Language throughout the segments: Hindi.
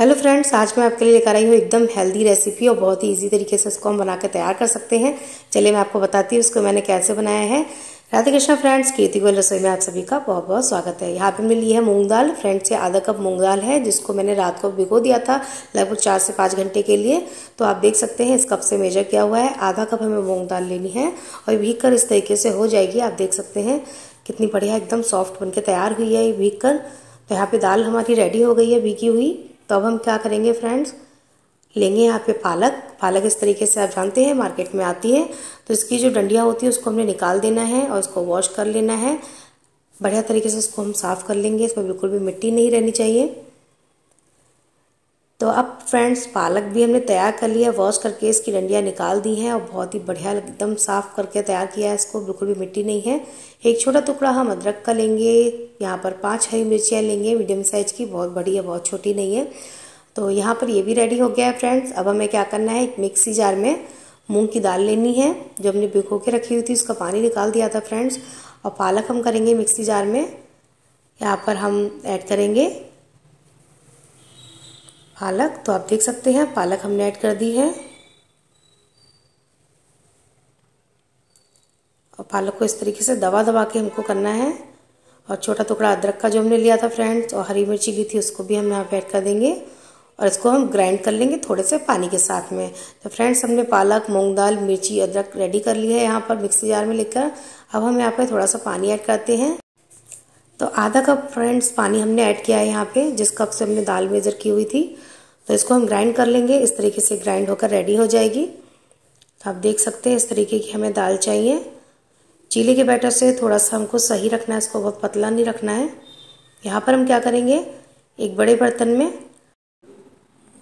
हेलो फ्रेंड्स आज मैं आपके लिए लेकर आई हूँ एकदम हेल्दी रेसिपी और बहुत ही इजी तरीके से इसको हम बना के तैयार कर सकते हैं चलिए मैं आपको बताती हूँ इसको मैंने कैसे बनाया है राधे कृष्णा फ्रेंड्स कीर्ति गोल रसोई में आप सभी का बहुत बहुत स्वागत है यहाँ पे मिली है मूंग दाल फ्रेंड्स ये आधा कप मूंग दाल है जिसको मैंने रात को भिगो दिया था लगभग चार से पाँच घंटे के लिए तो आप देख सकते हैं इस कप से मेजर किया हुआ है आधा कप हमें मूंग दाल लेनी है और भीग कर इस तरीके से हो जाएगी आप देख सकते हैं कितनी बढ़िया एकदम सॉफ्ट बन तैयार हुई है ये भीग कर तो यहाँ पे दाल हमारी रेडी हो गई है भीगी हुई तो अब हम क्या करेंगे फ्रेंड्स लेंगे यहाँ पे पालक पालक इस तरीके से आप जानते हैं मार्केट में आती है तो इसकी जो डंडियाँ होती है उसको हमने निकाल देना है और उसको वॉश कर लेना है बढ़िया तरीके से उसको हम साफ़ कर लेंगे इसमें बिल्कुल भी मिट्टी नहीं रहनी चाहिए तो अब फ्रेंड्स पालक भी हमने तैयार कर लिया वॉश करके इसकी डंडियाँ निकाल दी हैं और बहुत ही बढ़िया एकदम साफ़ करके तैयार किया है इसको बिल्कुल भी मिट्टी नहीं है एक छोटा टुकड़ा हम अदरक का लेंगे यहाँ पर पाँच हरी मिर्चियाँ लेंगे मीडियम साइज़ की बहुत बड़ी है बहुत छोटी नहीं है तो यहाँ पर ये भी रेडी हो गया है फ्रेंड्स अब हमें क्या करना है एक मिक्सी जार में मूंग की दाल लेनी है जो हमने भिगो के रखी हुई थी उसका पानी निकाल दिया था फ्रेंड्स और पालक हम करेंगे मिक्सी जार में यहाँ पर हम ऐड करेंगे पालक तो आप देख सकते हैं पालक हमने ऐड कर दी है पालक को इस तरीके से दबा दबा के हमको करना है और छोटा टुकड़ा अदरक का जो हमने लिया था फ्रेंड्स और हरी मिर्ची ली थी उसको भी हम यहाँ पर ऐड कर देंगे और इसको हम ग्राइंड कर लेंगे थोड़े से पानी के साथ में तो फ्रेंड्स हमने पालक मूंग दाल मिर्ची अदरक रेडी कर लिया है यहाँ पर मिक्सी जार में लेकर अब हम यहाँ पर थोड़ा सा पानी ऐड करते हैं तो आधा कप फ्रेंड्स पानी हमने ऐड किया है यहाँ पे जिस कप से हमने दाल मेज़र की हुई थी तो इसको हम ग्राइंड कर लेंगे इस तरीके से ग्राइंड होकर रेडी हो जाएगी तो आप देख सकते हैं इस तरीके की हमें दाल चाहिए चीले के बैटर से थोड़ा सा हमको सही रखना है इसको बहुत पतला नहीं रखना है यहाँ पर हम क्या करेंगे एक बड़े बर्तन में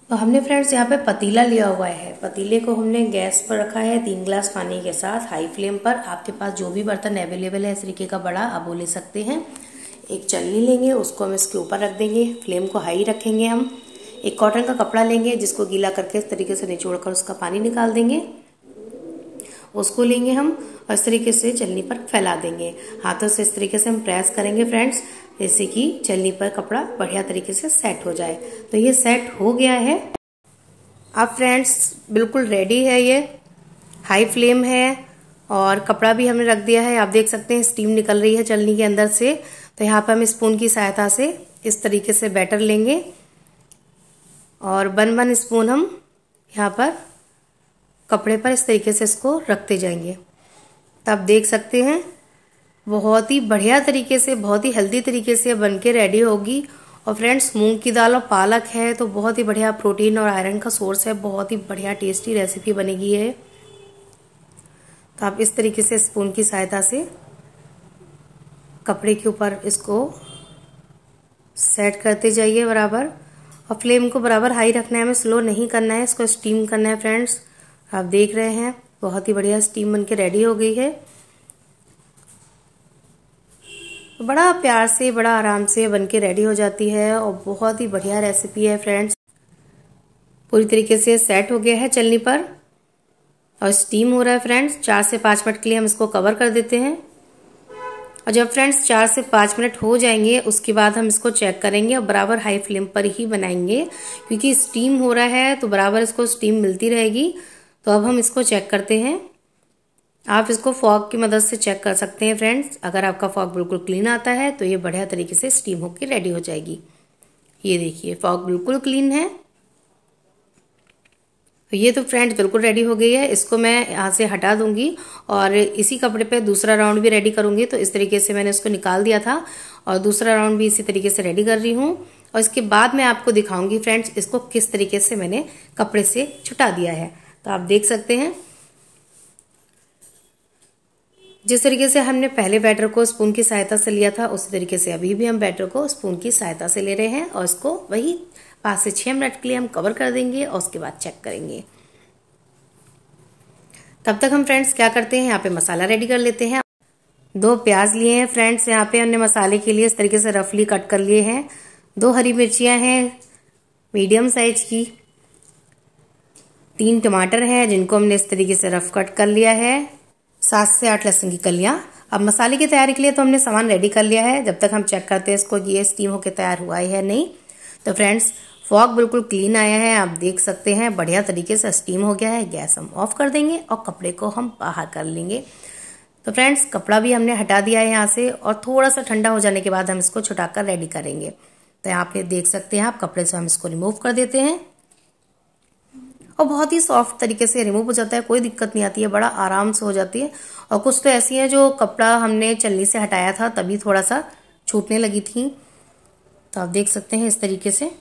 तो हमने फ्रेंड्स यहाँ पे पतीला लिया हुआ है पतीले को हमने गैस पर रखा है तीन ग्लास पानी के साथ हाई फ्लेम पर आपके पास जो भी बर्तन अवेलेबल है इस तरीके का बड़ा आप वो ले सकते हैं एक चलनी लेंगे उसको हम इसके ऊपर रख देंगे फ्लेम को हाई रखेंगे हम एक कॉटन का कपड़ा लेंगे जिसको गीला करके इस तरीके से निचोड़ कर उसका पानी निकाल देंगे उसको लेंगे हम और इस तरीके से चलनी पर फैला देंगे हाथों से इस तरीके से हम प्रेस करेंगे फ्रेंड्स जैसे कि चलनी पर कपड़ा बढ़िया तरीके से सेट हो जाए तो ये सेट हो गया है अब फ्रेंड्स बिल्कुल रेडी है ये हाई फ्लेम है और कपड़ा भी हमने रख दिया है आप देख सकते हैं स्टीम निकल रही है चलनी के अंदर से तो यहाँ पर हम स्पून की सहायता से इस तरीके से बैटर लेंगे और वन वन स्पून हम यहाँ पर कपड़े पर इस तरीके से इसको रखते जाएंगे तो आप देख सकते हैं बहुत ही बढ़िया तरीके से बहुत ही हेल्दी तरीके से बन के रेडी होगी और फ्रेंड्स मूंग की दाल और पालक है तो बहुत ही बढ़िया प्रोटीन और आयरन का सोर्स है बहुत ही बढ़िया टेस्टी रेसिपी बनेगी है तो आप इस तरीके से स्पून की सहायता से कपड़े के ऊपर इसको सेट करते जाइए बराबर और फ्लेम को बराबर हाई रखना है हमें स्लो नहीं करना है इसको स्टीम करना है फ्रेंड्स आप देख रहे हैं बहुत ही बढ़िया स्टीम बनके रेडी हो गई है बड़ा प्यार से बड़ा आराम से बनके रेडी हो जाती है और बहुत ही बढ़िया रेसिपी है फ्रेंड्स पूरी तरीके से सेट हो गया है चलनी पर और स्टीम हो रहा है फ्रेंड्स चार से पाँच मिनट के लिए हम इसको कवर कर देते हैं और जब फ्रेंड्स चार से पाँच मिनट हो जाएंगे उसके बाद हम इसको चेक करेंगे और बराबर हाई फ्लेम पर ही बनाएंगे क्योंकि स्टीम हो रहा है तो बराबर इसको स्टीम मिलती रहेगी तो अब हम इसको चेक करते हैं आप इसको फॉग की मदद से चेक कर सकते हैं फ्रेंड्स अगर आपका फॉग बिल्कुल क्लीन आता है तो ये बढ़िया तरीके से स्टीम होकर रेडी हो जाएगी ये देखिए फॉग बिल्कुल क्लीन है तो ये तो फ्रेंड्स बिल्कुल रेडी हो गई है इसको मैं यहाँ से हटा दूंगी और इसी कपड़े पे दूसरा राउंड भी रेडी करूंगी तो इस तरीके से मैंने इसको निकाल दिया था और दूसरा राउंड भी इसी तरीके से रेडी कर रही हूँ और इसके बाद मैं आपको दिखाऊंगी फ्रेंड्स इसको किस तरीके से मैंने कपड़े से छुटा दिया है तो आप देख सकते हैं जिस तरीके से हमने पहले बैटर को स्पून की सहायता से लिया था उसी तरीके से अभी भी हम बैटर को स्पून की सहायता से ले रहे हैं और इसको वही पाँच से छः मिनट के लिए हम कवर कर देंगे और उसके बाद चेक करेंगे तब तक हम फ्रेंड्स क्या करते हैं यहाँ पे मसाला रेडी कर लेते हैं दो प्याज लिए हैं फ्रेंड्स यहाँ पे हमने मसाले के लिए इस तरीके से रफली कट कर लिए हैं दो हरी मिर्चियाँ हैं मीडियम साइज की तीन टमाटर हैं जिनको हमने इस तरीके से रफ कट कर लिया है सात से आठ लहसुन की कलियाँ अब मसाले की तैयारी के लिए तो हमने सामान रेडी कर लिया है जब तक हम चेक करते हैं इसको कि ये स्टीम होकर तैयार हुआ है नहीं तो फ्रेंड्स फॉग बिल्कुल क्लीन आया है आप देख सकते हैं बढ़िया तरीके से स्टीम हो गया है गैस हम ऑफ कर देंगे और कपड़े को हम बाहर कर लेंगे तो फ्रेंड्स कपड़ा भी हमने हटा दिया है यहाँ से और थोड़ा सा ठंडा हो जाने के बाद हम इसको छुटा कर रेडी करेंगे तो यहाँ पे देख सकते हैं आप कपड़े से हम इसको रिमूव कर देते हैं और बहुत ही सॉफ्ट तरीके से रिमूव हो जाता है कोई दिक्कत नहीं आती है बड़ा आराम से हो जाती है और कुछ तो ऐसी हैं जो कपड़ा हमने चलनी से हटाया था तभी थोड़ा सा छूटने लगी थी तो आप देख सकते हैं इस तरीके से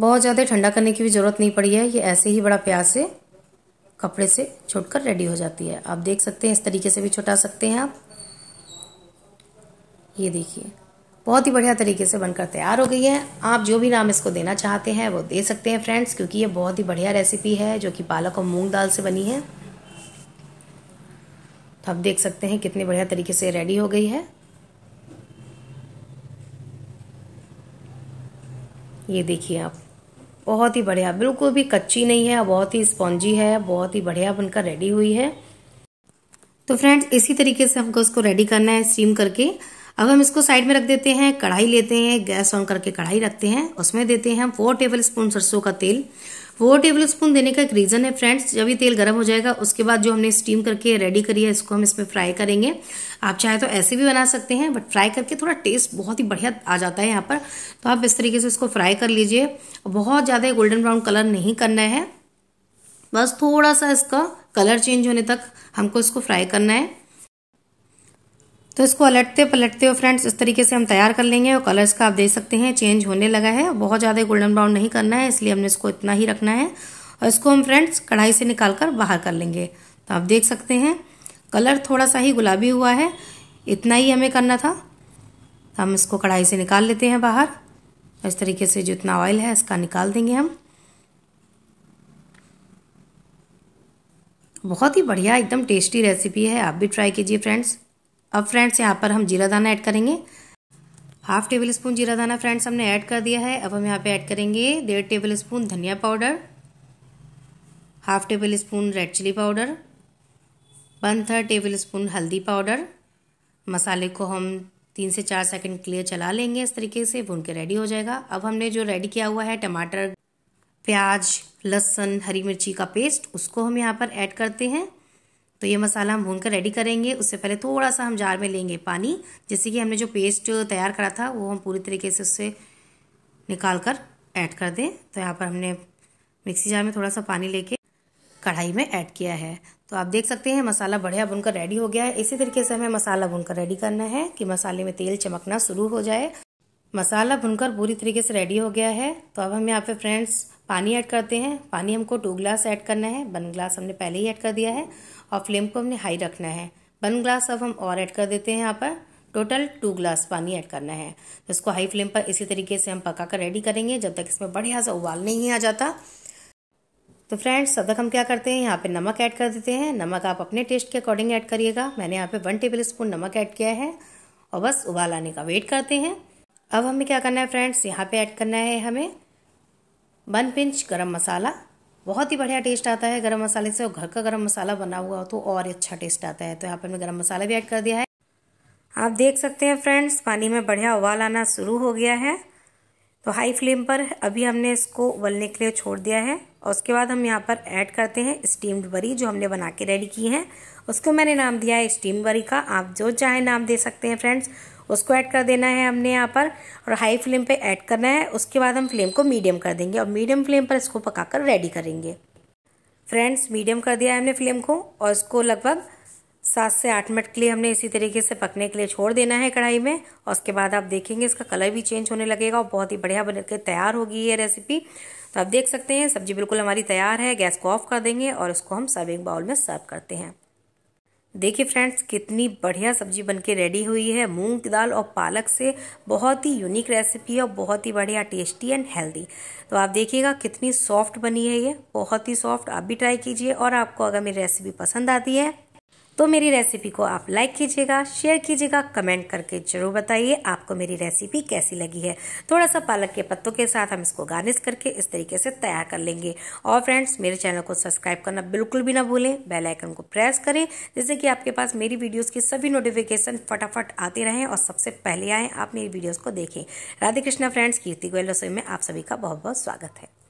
बहुत ज़्यादा ठंडा करने की भी ज़रूरत नहीं पड़ी है ये ऐसे ही बड़ा प्यार से कपड़े से छुटकर रेडी हो जाती है आप देख सकते हैं इस तरीके से भी छुटा सकते हैं आप ये देखिए बहुत ही बढ़िया तरीके से बनकर तैयार हो गई है आप जो भी नाम इसको देना चाहते हैं वो दे सकते हैं फ्रेंड्स क्योंकि ये बहुत ही बढ़िया रेसिपी है जो कि पालक और मूंग दाल से बनी है तो आप देख सकते हैं कितनी बढ़िया तरीके से रेडी हो गई है ये देखिए आप बहुत ही बढ़िया बिल्कुल भी कच्ची नहीं है बहुत ही स्पॉन्जी है बहुत ही बढ़िया बनकर रेडी हुई है तो फ्रेंड्स इसी तरीके से हमको उसको रेडी करना है स्टीम करके अब हम इसको साइड में रख देते हैं कढ़ाई लेते हैं गैस ऑन करके कढ़ाई रखते हैं उसमें देते हैं हम फोर टेबल स्पून सरसों का तेल फोर टेबल स्पून देने का एक रीज़न है फ्रेंड्स जब ये तेल गर्म हो जाएगा उसके बाद जो हमने स्टीम करके रेडी करी है इसको हम इसमें फ्राई करेंगे आप चाहे तो ऐसे भी बना सकते हैं बट फ्राई करके थोड़ा टेस्ट बहुत ही बढ़िया आ जाता है यहाँ पर तो आप इस तरीके से इसको फ्राई कर लीजिए बहुत ज़्यादा गोल्डन ब्राउन कलर नहीं करना है बस थोड़ा सा इसका कलर चेंज होने तक हमको इसको फ्राई करना है तो इसको पलटते पलटते हुए फ्रेंड्स इस तरीके से हम तैयार कर लेंगे और कलर्स का आप देख सकते हैं चेंज होने लगा है बहुत ज़्यादा गोल्डन ब्राउन नहीं करना है इसलिए हमने इसको इतना ही रखना है और इसको हम फ्रेंड्स कढ़ाई से निकाल कर बाहर कर लेंगे तो आप देख सकते हैं कलर थोड़ा सा ही गुलाबी हुआ है इतना ही हमें करना था तो हम इसको कढ़ाई से निकाल लेते हैं बाहर इस तरीके से जितना ऑयल है इसका निकाल देंगे हम बहुत ही बढ़िया एकदम टेस्टी रेसिपी है आप भी ट्राई कीजिए फ्रेंड्स अब फ्रेंड्स यहाँ पर हम जीरा दाना ऐड करेंगे हाफ टेबल स्पून जीरा दाना फ्रेंड्स हमने ऐड कर दिया है अब हम यहाँ पे ऐड करेंगे डेढ़ टेबल स्पून धनिया powder half tablespoon red chilli powder one third tablespoon हल्दी पाउडर मसाले को हम तीन से चार सेकंड के लिए चला लेंगे इस तरीके से भून के रेडी हो जाएगा अब हमने जो रेडी किया हुआ है टमाटर प्याज लहसुन हरी मिर्ची का पेस्ट उसको हम यहाँ पर ऐड करते हैं तो ये मसाला हम भून कर रेडी करेंगे उससे पहले थोड़ा सा हम जार में लेंगे पानी जैसे कि हमने जो पेस्ट तैयार करा था वो हम पूरी तरीके से उससे निकाल कर ऐड कर दें तो यहाँ पर हमने मिक्सी जार में थोड़ा सा पानी लेके कढ़ाई में ऐड किया है तो आप देख सकते हैं मसाला बढ़िया बुनकर रेडी हो गया है इसी तरीके से हमें मसाला भुनकर रेडी करना है कि मसाले में तेल चमकना शुरू हो जाए मसाला भुनकर पूरी तरीके से रेडी हो गया है तो अब हम यहाँ पे फ्रेंड्स पानी ऐड करते हैं पानी हमको टू ग्लास ऐड करना है वन ग्लास हमने पहले ही ऐड कर दिया है और फ्लेम को हमने हाई रखना है वन ग्लास अब हम और ऐड कर देते हैं यहाँ पर टोटल टू ग्लास पानी ऐड करना है तो इसको हाई फ्लेम पर इसी तरीके से हम पका कर रेडी करेंगे जब तक इसमें बढ़िया सा उबाल नहीं आ जाता तो फ्रेंड्स तब तक हम क्या करते हैं यहाँ पे नमक ऐड कर देते हैं नमक आप अपने टेस्ट के अकॉर्डिंग ऐड करिएगा मैंने यहाँ पे वन टेबल स्पून नमक ऐड किया है और बस उबाल आने का वेट करते हैं अब हमें क्या करना है फ्रेंड्स यहाँ पे ऐड करना है हमें वन पिंच गरम मसाला बहुत ही बढ़िया टेस्ट आता है गरम मसाले से और घर का गरम मसाला बना हुआ हो तो और अच्छा टेस्ट आता है तो यहाँ पर मैं गरम मसाला भी ऐड कर दिया है आप देख सकते हैं फ्रेंड्स पानी में बढ़िया उबाल आना शुरू हो गया है तो हाई फ्लेम पर अभी हमने इसको उबलने के लिए छोड़ दिया है और उसके बाद हम यहाँ पर ऐड करते हैं स्टीम्ड बरी जो हमने बना के रेडी की है उसको मैंने नाम दिया है स्टीम बरी का आप जो चाहे नाम दे सकते हैं फ्रेंड्स उसको ऐड कर देना है हमने यहाँ पर और हाई फ्लेम पे ऐड करना है उसके बाद हम फ्लेम को मीडियम कर देंगे और मीडियम फ्लेम पर इसको पकाकर रेडी करेंगे फ्रेंड्स मीडियम कर दिया है हमने फ्लेम को और इसको लगभग सात से आठ मिनट के लिए हमने इसी तरीके से पकने के लिए छोड़ देना है कढ़ाई में और उसके बाद आप देखेंगे इसका कलर भी चेंज होने लगेगा और बहुत ही बढ़िया बन के तैयार होगी ये रेसिपी तो आप देख सकते हैं सब्जी बिल्कुल हमारी तैयार है गैस को ऑफ कर देंगे और इसको हम सर्विंग बाउल में सर्व करते हैं देखिए फ्रेंड्स कितनी बढ़िया सब्जी बनके रेडी हुई है मूंग की दाल और पालक से बहुत ही यूनिक रेसिपी है और बहुत ही बढ़िया टेस्टी एंड हेल्दी तो आप देखिएगा कितनी सॉफ्ट बनी है ये बहुत ही सॉफ्ट आप भी ट्राई कीजिए और आपको अगर मेरी रेसिपी पसंद आती है तो मेरी रेसिपी को आप लाइक कीजिएगा शेयर कीजिएगा कमेंट करके ज़रूर बताइए आपको मेरी रेसिपी कैसी लगी है थोड़ा सा पालक के पत्तों के साथ हम इसको गार्निश करके इस तरीके से तैयार कर लेंगे और फ्रेंड्स मेरे चैनल को सब्सक्राइब करना बिल्कुल भी ना भूलें बेल आइकन को प्रेस करें जिससे कि आपके पास मेरी वीडियोस की सभी नोटिफिकेशन फटाफट आते रहें और सबसे पहले आएँ आप मेरी वीडियोज़ को देखें राधे कृष्णा फ्रेंड्स कीर्ति गोयल रसोई में आप सभी का बहुत बहुत स्वागत है